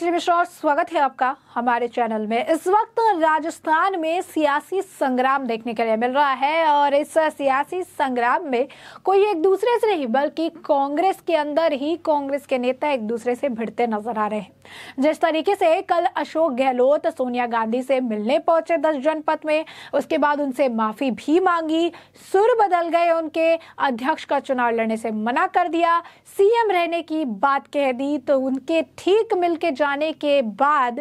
मंत्री मिश्रा और स्वागत है आपका हमारे चैनल में इस वक्त राजस्थान में सियासी संग्राम देखने के लिए मिल रहा है और इस सियासी संग्राम में कोई एक दूसरे से नहीं बल्कि कांग्रेस के अंदर ही कांग्रेस के नेता एक दूसरे से भिड़ते नजर आ रहे हैं जिस तरीके से कल अशोक गहलोत सोनिया गांधी से मिलने पहुंचे दस जनपद में उसके बाद उनसे माफी भी मांगी सुर बदल गए उनके अध्यक्ष का चुनाव लड़ने से मना कर दिया सीएम रहने की बात कह दी तो उनके ठीक मिलके जा जाने के बाद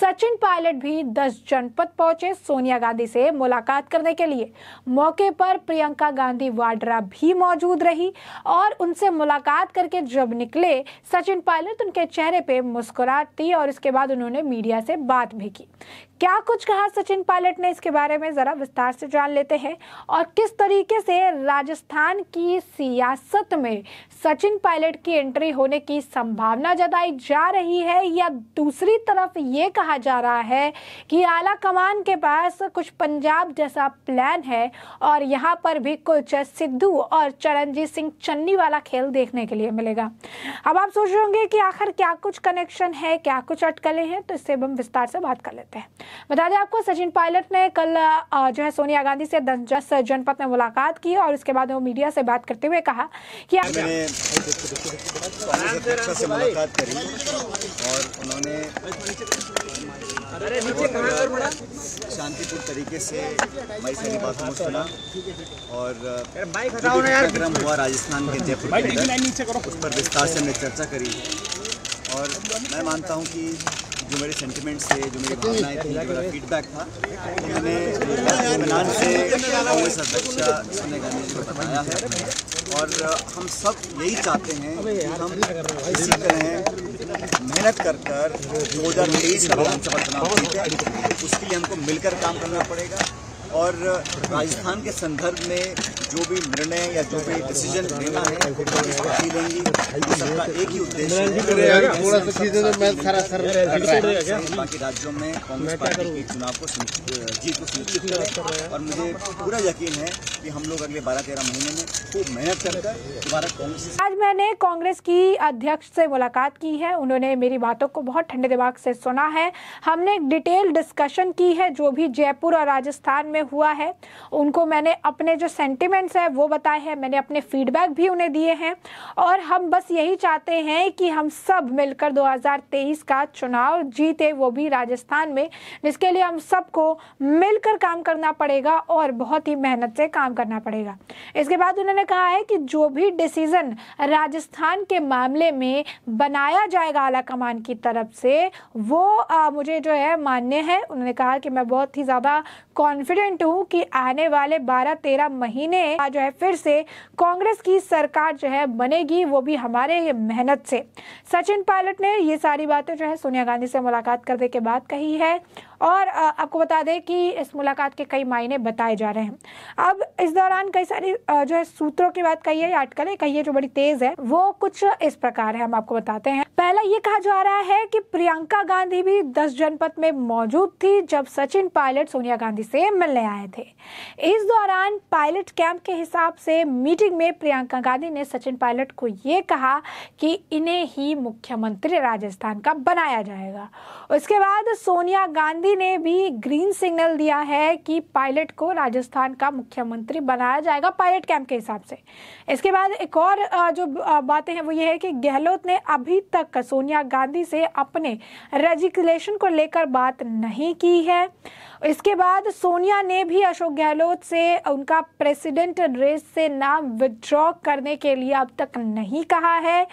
सचिन पायलट भी दस जनपद पहुंचे सोनिया गांधी से मुलाकात करने के लिए मौके पर प्रियंका गांधी वाड्रा भी मौजूद रही और उनसे मुलाकात करके जब निकले सचिन पायलट उनके चेहरे पे मुस्कुराट थी और इसके बाद उन्होंने मीडिया से बात भी की क्या कुछ कहा सचिन पायलट ने इसके बारे में ज़रा विस्तार से जान लेते हैं और किस तरीके से राजस्थान की सियासत में सचिन पायलट की एंट्री होने की संभावना जताई जा रही है या दूसरी तरफ ये कहा जा रहा है कि आला कमान के पास कुछ पंजाब जैसा प्लान है और यहाँ पर भी कुछ सिद्धू और चरणजीत सिंह चन्नी वाला खेल देखने के लिए मिलेगा अब आप सोच रहे होंगे कि आखिर क्या कुछ कनेक्शन है क्या कुछ अटकलें हैं तो इससे हम विस्तार से बात कर लेते हैं बता दें आपको सचिन पायलट ने कल जो है सोनिया गांधी से दस जनपद में मुलाकात की और उसके बाद वो मीडिया से बात करते हुए कहा कि मैंने अच्छा से मुलाकात करी और उन्होंने शांतिपूर्ण तरीके से मई सारी बातों को सुना और कार्यक्रम हुआ राजस्थान के जयपुर उस पर विस्तार से हमने चर्चा करी और मैं मानता हूँ कि जो मेरे सेंटिमेंट्स थे जो मेरी भावनाएं थी जो मेरा फीडबैक था अच्छा मैंने मैदान से कांग्रेस अध्यक्ष सोनिया गांधी जी को बताया है और हम सब यही चाहते हैं कि हम इसी तरह मेहनत कर कर दो हज़ार तेईस का विधानसभा चुनाव जीते उसके लिए हमको मिलकर काम करना पड़ेगा और राजस्थान के संदर्भ में जो भी निर्णय या जो भी डिसीजन लेना है लेंगी तो सबका एक ही उद्देश्य तो तो बाकी राज्यों में कांग्रेस पार्टी के चुनाव को जीत को सुनिश्चित करें और मुझे पूरा यकीन है कि हम लोग अगले बारह तेरह महीने में खूब मेहनत कर दोबारा कांग्रेस आज मैंने कांग्रेस की अध्यक्ष से मुलाकात की है उन्होंने मेरी बातों को बहुत ठंडे दिमाग से सुना है हमने डिटेल डिस्कशन की है जो भी जयपुर और राजस्थान में में हुआ है उनको मैंने अपने जो सेंटिमेंट्स हैं वो बताए हैं मैंने अपने फीडबैक भी उन्हें दिए हैं और हम बस यही चाहते हैं कि हम सब मिलकर 2023 का चुनाव जीते वो भी राजस्थान में जिसके लिए हम सबको मिलकर काम करना पड़ेगा और बहुत ही मेहनत से काम करना पड़ेगा इसके बाद उन्होंने कहा है कि जो भी डिसीजन राजस्थान के मामले में बनाया जाएगा आला कमान की तरफ से वो आ, मुझे जो है मान्य है उन्होंने कहा कि मैं बहुत ही ज़्यादा कॉन्फिडेंट कॉन्फिडेंट हूँ कि आने वाले 12-13 महीने जो है फिर से कांग्रेस की सरकार जो है बनेगी वो भी हमारे मेहनत से सचिन पायलट ने ये सारी बातें जो है सोनिया गांधी से मुलाकात करने के बाद कही है और आपको बता दें कि इस मुलाकात के कई मायने बताए जा रहे हैं अब इस दौरान कई सारी जो है सूत्रों की बात कही है आर्टिकल कही है जो बड़ी तेज है वो कुछ इस प्रकार है हम आपको बताते हैं पहला ये कहा जा रहा है कि प्रियंका गांधी भी दस जनपद में मौजूद थी जब सचिन पायलट सोनिया गांधी से मिलने आए थे इस दौरान पायलट कैंप के हिसाब से मीटिंग में प्रियंका गांधी ने सचिन पायलट को ये कहा कि इन्हें ही मुख्यमंत्री राजस्थान का बनाया जाएगा उसके बाद सोनिया गांधी मोदी ने भी ग्रीन सिग्नल दिया है कि पायलट को राजस्थान का मुख्यमंत्री बनाया जाएगा पायलट कैंप के हिसाब से इसके बाद एक और जो बातें हैं वो ये है कि गहलोत ने अभी तक सोनिया गांधी से अपने रेजिग्लेशन को लेकर बात नहीं की है इसके बाद सोनिया ने भी अशोक गहलोत से उनका प्रेसिडेंट रेस से नाम विदड्रॉ करने के लिए अब तक नहीं कहा है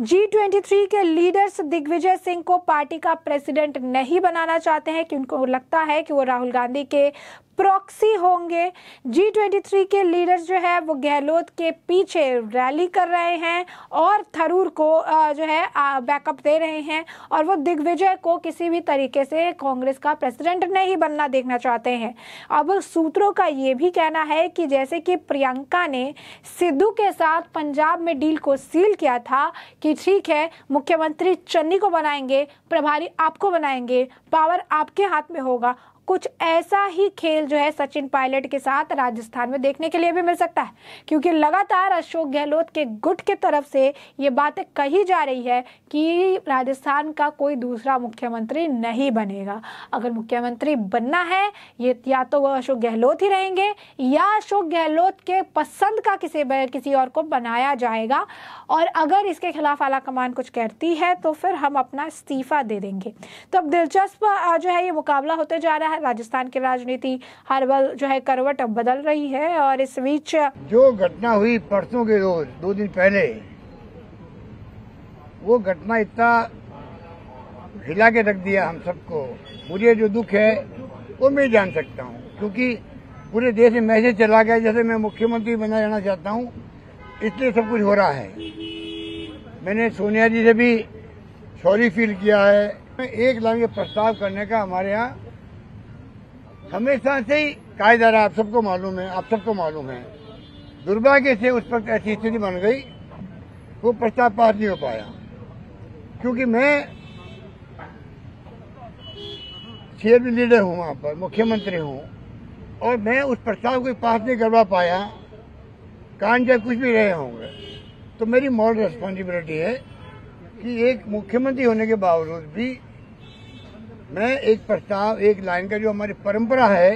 जी के लीडर्स दिग्विजय सिंह को पार्टी का प्रेसिडेंट नहीं बनाना चाहते हैं क्योंकि उनको लगता है कि वो राहुल गांधी के प्रॉक्सी होंगे जी ट्वेंटी थ्री के लीडर्स जो है वो गहलोत के पीछे रैली कर रहे हैं और थरूर को जो है बैकअप दे रहे हैं और वो दिग्विजय को किसी भी तरीके से कांग्रेस का प्रेसिडेंट नहीं बनना देखना चाहते हैं अब सूत्रों का ये भी कहना है कि जैसे कि प्रियंका ने सिद्धू के साथ पंजाब में डील को सील किया था कि ठीक है मुख्यमंत्री चन्नी को बनाएंगे प्रभारी आपको बनाएंगे पावर आपके हाथ में होगा कुछ ऐसा ही खेल जो है सचिन पायलट के साथ राजस्थान में देखने के लिए भी मिल सकता है क्योंकि लगातार अशोक गहलोत के गुट के तरफ से ये बातें कही जा रही है कि राजस्थान का कोई दूसरा मुख्यमंत्री नहीं बनेगा अगर मुख्यमंत्री बनना है ये या तो वह अशोक गहलोत ही रहेंगे या अशोक गहलोत के पसंद का किसी किसी और को बनाया जाएगा और अगर इसके खिलाफ आला कमान कुछ कहती है तो फिर हम अपना इस्तीफा दे देंगे तो अब दिलचस्प जो है ये मुकाबला होते जा रहा है है राजस्थान की राजनीति हर बल जो है करवट बदल रही है और इस बीच जो घटना हुई परसों के रोज दो दिन पहले वो घटना इतना हिला के रख दिया हम सबको मुझे जो दुख है वो मैं जान सकता हूँ क्योंकि पूरे देश में मैसेज चला गया जैसे मैं मुख्यमंत्री बना जाना चाहता हूँ इसलिए सब कुछ हो रहा है मैंने सोनिया जी से भी सॉरी फील किया है एक लाइन प्रस्ताव करने का हमारे यहाँ हमेशा से ही कायदा रहा आप सबको मालूम है आप सबको मालूम है दुर्भाग्य से उस वक्त ऐसी स्थिति बन गई वो प्रस्ताव पास नहीं हो पाया क्योंकि मैं सीएम लीडर हूँ वहाँ पर मुख्यमंत्री हूँ और मैं उस प्रस्ताव को पास नहीं करवा पाया कान जब कुछ भी रहे होंगे तो मेरी मॉरल रिस्पॉन्सिबिलिटी है कि एक मुख्यमंत्री होने के बावजूद भी मैं एक प्रस्ताव एक लाइन का जो हमारी परंपरा है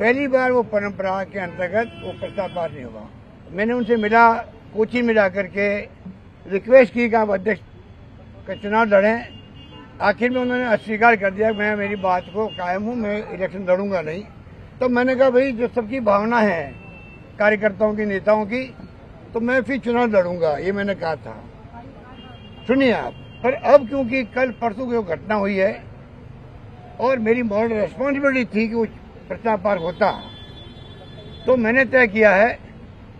पहली बार वो परंपरा के अंतर्गत वो प्रस्ताव पास नहीं होगा मैंने उनसे मिला कोची में जाकर के रिक्वेस्ट की कि आप अध्यक्ष का चुनाव लड़ें आखिर में उन्होंने अस्वीकार कर दिया मैं मेरी बात को कायम हूँ मैं इलेक्शन लड़ूंगा नहीं तो मैंने कहा भाई जो सबकी भावना है कार्यकर्ताओं की नेताओं की तो मैं फिर चुनाव लड़ूंगा ये मैंने कहा था सुनिए आप पर अब क्योंकि कल परसों की जो घटना हुई है और मेरी मॉरल रेस्पॉन्सिबिलिटी थी कि वो प्रताप पार्क होता तो मैंने तय किया है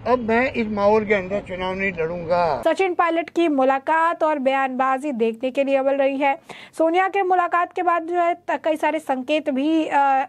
अब मैं इस माहौल के अंदर चुनाव नहीं लड़ूंगा सचिन पायलट की मुलाकात और बयानबाजी देखने के लिए मिल रही है सोनिया के मुलाकात के बाद जो है कई सारे संकेत भी आ, आ,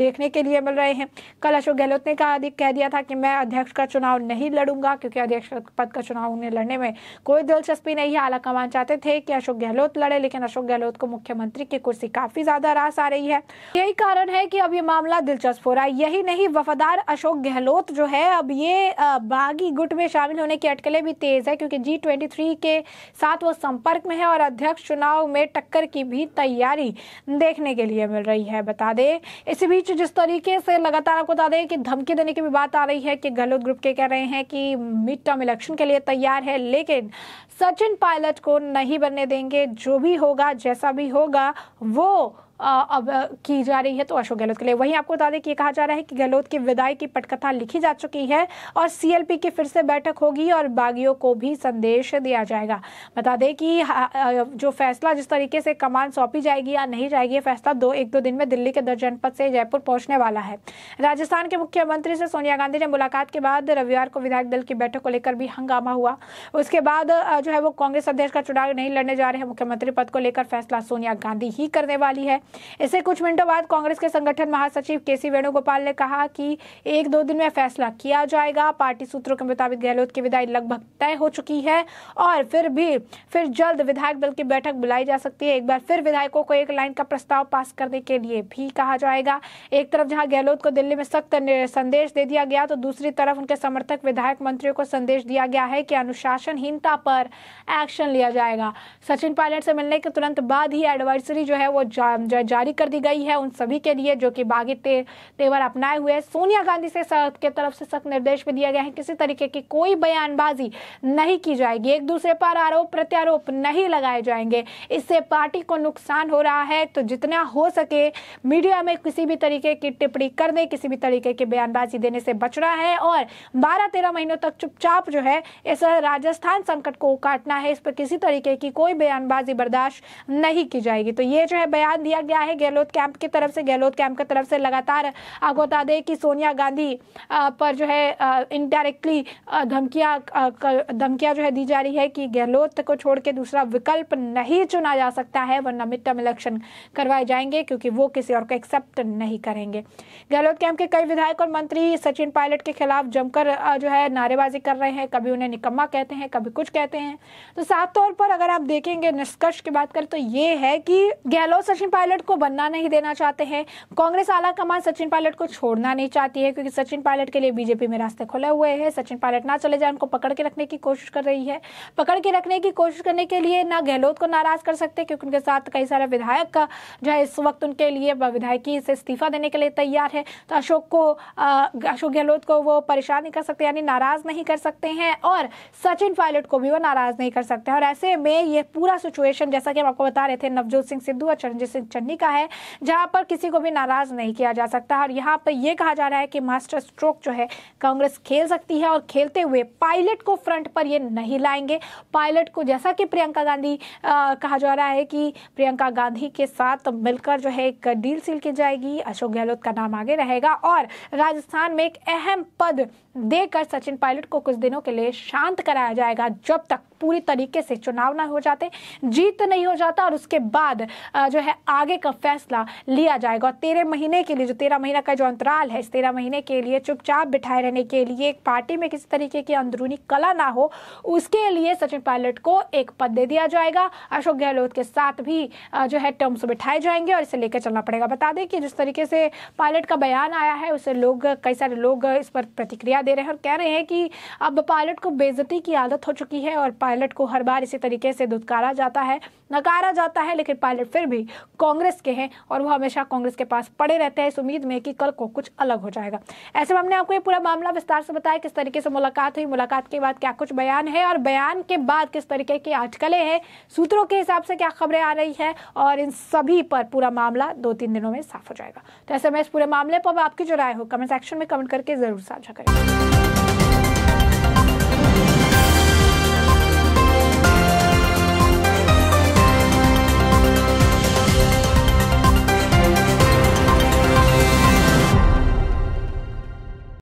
देखने के लिए मिल रहे हैं कल अशोक गहलोत ने कहा कह दिया था कि मैं अध्यक्ष का चुनाव नहीं लड़ूंगा क्योंकि अध्यक्ष पद का चुनाव उन्हें लड़ने में कोई दिलचस्पी नहीं है आला कमान चाहते थे कि अशोक गहलोत लड़े लेकिन अशोक गहलोत को मुख्यमंत्री की कुर्सी काफी ज्यादा रास आ रही है यही कारण है कि अब ये मामला दिलचस्प हो रहा है यही नहीं वफादार अशोक गहलोत जो है अब ये बागी गुट में शामिल होने की अटकलें भी तेज है क्योंकि जी के साथ वो संपर्क में है और अध्यक्ष चुनाव में टक्कर की भी तैयारी देखने के लिए मिल रही है बता दें इसी बीच जिस तरीके से लगातार आपको बता दें कि धमकी देने की भी बात आ रही है कि गहलोत ग्रुप के कह रहे हैं कि मिड टर्म इलेक्शन के लिए तैयार है लेकिन सचिन पायलट को नहीं बनने देंगे जो भी होगा जैसा भी होगा वो अब की जा रही है तो अशोक गहलोत के लिए वहीं आपको बता दें कि ये कहा जा रहा है कि गहलोत की विदाई की पटकथा लिखी जा चुकी है और सीएलपी की फिर से बैठक होगी और बागियों को भी संदेश दिया जाएगा बता दें कि जो फैसला जिस तरीके से कमान सौंपी जाएगी या नहीं जाएगी फैसला दो एक दो दिन में दिल्ली के दर जनपद से जयपुर पहुंचने वाला है राजस्थान के मुख्यमंत्री से सोनिया गांधी ने मुलाकात के बाद रविवार को विधायक दल की बैठक को लेकर भी हंगामा हुआ उसके बाद जो है वो कांग्रेस अध्यक्ष का चुनाव नहीं लड़ने जा रहे हैं मुख्यमंत्री पद को लेकर फैसला सोनिया गांधी ही करने वाली है इससे कुछ मिनटों बाद कांग्रेस के संगठन महासचिव के सी वेणुगोपाल ने कहा कि एक दो दिन में फैसला किया जाएगा पार्टी सूत्रों के मुताबिक गहलोत की विदाई लगभग तय हो चुकी है और फिर भी फिर जल्द विधायक दल की बैठक बुलाई जा सकती है एक बार फिर विधायकों को एक लाइन का प्रस्ताव पास करने के लिए भी कहा जाएगा एक तरफ जहां गहलोत को दिल्ली में सख्त संदेश दे दिया गया तो दूसरी तरफ उनके समर्थक विधायक मंत्रियों को संदेश दिया गया है कि अनुशासनहीनता पर एक्शन लिया जाएगा सचिन पायलट से मिलने के तुरंत बाद ही एडवाइजरी जो है वो जा, जा, जारी कर दी गई है उन सभी के लिए जो कि बागी ते, तेवर अपनाए हुए सोनिया गांधी से सख्त के तरफ से सख्त निर्देश भी दिया गया है किसी तरीके की कोई बयानबाजी नहीं की जाएगी एक दूसरे पर आरोप प्रत्यारोप नहीं लगाए जाएंगे इससे पार्टी को नुकसान हो रहा है तो जितना हो सके मीडिया में किसी भी तरीके की टिप्पणी करने किसी भी तरीके की बयानबाजी देने से बचना है और बारह तेरह महीनों तक चुपचाप जो है इस राजस्थान संकट को काटना है इस पर किसी तरीके की कोई बयानबाजी बर्दाश्त नहीं की जाएगी तो ये जो है बयान दिया किया गया है गहलोत कैंप की तरफ से गहलोत कैंप की तरफ से लगातार आपको बता दें कि सोनिया गांधी पर जो है इनडायरेक्टली धमकियां धमकियां जो है दी जा रही है कि गहलोत को छोड़ के दूसरा विकल्प नहीं चुना जा सकता है वरना मिड टर्म इलेक्शन करवाए जाएंगे क्योंकि वो किसी और को एक्सेप्ट नहीं करेंगे गहलोत कैंप के कई विधायक और मंत्री सचिन पायलट के खिलाफ जमकर जो है नारेबाजी कर रहे हैं कभी उन्हें निकम्मा कहते हैं कभी कुछ कहते हैं तो साफ तौर पर अगर आप देखेंगे निष्कर्ष की बात करें तो ये है कि गहलोत सचिन पायलट पायलट को बनना नहीं देना चाहते हैं कांग्रेस आला कमान सचिन पायलट को छोड़ना नहीं चाहती है क्योंकि सचिन पायलट के लिए बीजेपी में रास्ते खुले हुए हैं सचिन पायलट ना चले जाए उनको पकड़ के रखने की कोशिश कर रही है पकड़ के रखने की कोशिश करने के लिए ना गहलोत को नाराज कर सकते क्योंकि उनके साथ कई सारे विधायक का जो है इस वक्त उनके लिए विधायकी से इस्तीफा देने के लिए तैयार है तो अशोक को अशोक गहलोत को वो परेशान नहीं कर सकते यानी नाराज नहीं कर सकते हैं और सचिन पायलट को भी वो नाराज नहीं कर सकते और ऐसे में ये पूरा सिचुएशन जैसा कि हम आपको बता रहे थे नवजोत सिंह सिद्धू और चरणजीत सिंह करनी का है जहां पर किसी को भी नाराज नहीं किया जा सकता और यहाँ पर यह कहा जा रहा है कि मास्टर स्ट्रोक जो है कांग्रेस खेल सकती है और खेलते हुए पायलट को फ्रंट पर यह नहीं लाएंगे पायलट को जैसा कि प्रियंका गांधी आ, कहा जा रहा है कि प्रियंका गांधी के साथ मिलकर जो है एक डील सील की जाएगी अशोक गहलोत का नाम आगे रहेगा और राजस्थान में एक अहम पद देकर सचिन पायलट को कुछ दिनों के लिए शांत कराया जाएगा जब तक पूरी तरीके से चुनाव ना हो जाते जीत नहीं हो जाता और उसके बाद जो है आगे का फैसला लिया जाएगा और तेरह महीने के लिए जो तेरह महीना का जो अंतराल है इस तेरह महीने के लिए चुपचाप बिठाए रहने के लिए एक पार्टी में किसी तरीके की अंदरूनी कला ना हो उसके लिए सचिन पायलट को एक पद दे दिया जाएगा अशोक गहलोत के साथ भी जो है टर्म्स बिठाए जाएंगे और इसे लेकर चलना पड़ेगा बता दें कि जिस तरीके से पायलट का बयान आया है उसे लोग कई सारे लोग इस पर प्रतिक्रिया दे रहे हैं और कह रहे हैं कि अब पायलट को बेजती की आदत हो चुकी है और पायलट को हर बार इसी तरीके से धुतकारा जाता है नकारा जाता है लेकिन पायलट फिर भी कांग्रेस के हैं और वो हमेशा कांग्रेस के पास पड़े रहते हैं इस उम्मीद में कि कल को कुछ अलग हो जाएगा ऐसे में हमने आपको ये पूरा मामला विस्तार से बताया किस तरीके से मुलाकात हुई मुलाकात के बाद क्या कुछ बयान है और बयान के बाद किस तरीके की अटकलें हैं सूत्रों के हिसाब से क्या खबरें आ रही है और इन सभी पर पूरा मामला दो तीन दिनों में साफ हो जाएगा तो ऐसे में इस पूरे मामले पर आपकी जो राय हो कमेंट सेक्शन में कमेंट करके जरूर साझा करें